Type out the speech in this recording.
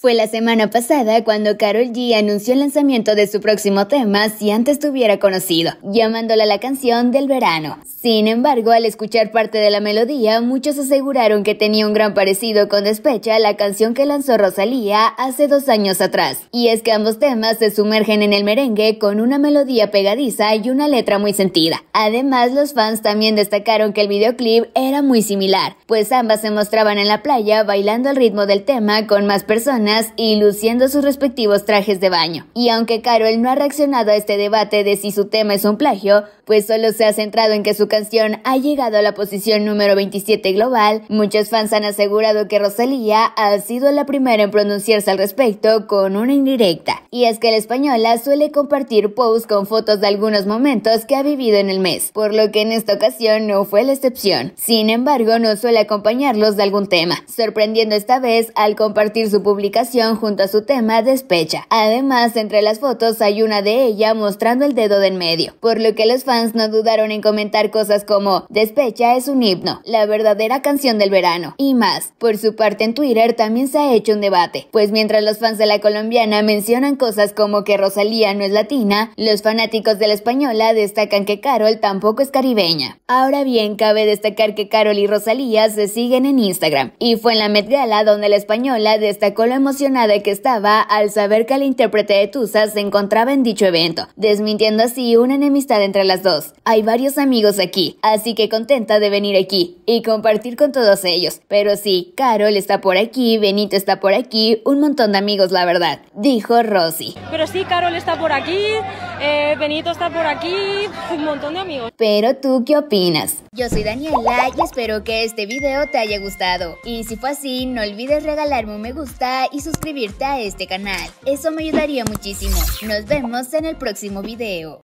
Fue la semana pasada cuando Carol G anunció el lanzamiento de su próximo tema si antes Tuviera conocido, llamándola la canción del verano. Sin embargo, al escuchar parte de la melodía, muchos aseguraron que tenía un gran parecido con Despecha, la canción que lanzó Rosalía hace dos años atrás. Y es que ambos temas se sumergen en el merengue con una melodía pegadiza y una letra muy sentida. Además, los fans también destacaron que el videoclip era muy similar, pues ambas se mostraban en la playa bailando al ritmo del tema con más personas y luciendo sus respectivos trajes de baño. Y aunque Carol no ha reaccionado a este debate de si su tema es un plagio, pues solo se ha centrado en que su canción ha llegado a la posición número 27 global, muchos fans han asegurado que Rosalía ha sido la primera en pronunciarse al respecto con una indirecta y es que la española suele compartir posts con fotos de algunos momentos que ha vivido en el mes, por lo que en esta ocasión no fue la excepción. Sin embargo, no suele acompañarlos de algún tema, sorprendiendo esta vez al compartir su publicación junto a su tema despecha. Además, entre las fotos hay una de ella mostrando el dedo de en medio, por lo que los fans no dudaron en comentar cosas como Despecha es un himno, la verdadera canción del verano, y más. Por su parte en Twitter también se ha hecho un debate, pues mientras los fans de la colombiana mencionan cosas como que Rosalía no es latina, los fanáticos de la española destacan que Carol tampoco es caribeña. Ahora bien, cabe destacar que Carol y Rosalía se siguen en Instagram, y fue en la Met donde la española destacó lo emocionada que estaba al saber que la intérprete de Tusa se encontraba en dicho evento, desmintiendo así una enemistad entre las dos. Hay varios amigos aquí, así que contenta de venir aquí y compartir con todos ellos. Pero sí, Carol está por aquí, Benito está por aquí, un montón de amigos, la verdad, dijo Rosa. Pero sí, Carol está por aquí, eh, Benito está por aquí, un montón de amigos. Pero tú, ¿qué opinas? Yo soy Daniela y espero que este video te haya gustado. Y si fue así, no olvides regalarme un me gusta y suscribirte a este canal. Eso me ayudaría muchísimo. Nos vemos en el próximo video.